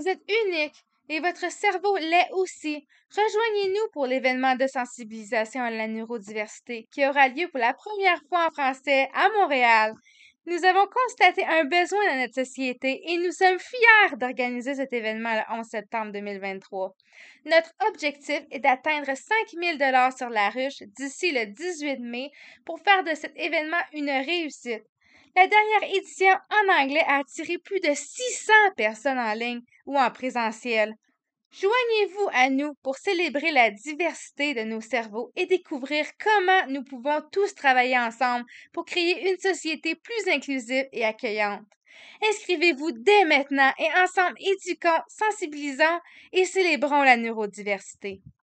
Vous êtes unique et votre cerveau l'est aussi. Rejoignez-nous pour l'événement de sensibilisation à la neurodiversité qui aura lieu pour la première fois en français à Montréal. Nous avons constaté un besoin dans notre société et nous sommes fiers d'organiser cet événement le 11 septembre 2023. Notre objectif est d'atteindre 5000 dollars sur la ruche d'ici le 18 mai pour faire de cet événement une réussite. La dernière édition en anglais a attiré plus de 600 personnes en ligne ou en présentiel. Joignez-vous à nous pour célébrer la diversité de nos cerveaux et découvrir comment nous pouvons tous travailler ensemble pour créer une société plus inclusive et accueillante. Inscrivez-vous dès maintenant et ensemble éduquons, sensibilisons et célébrons la neurodiversité.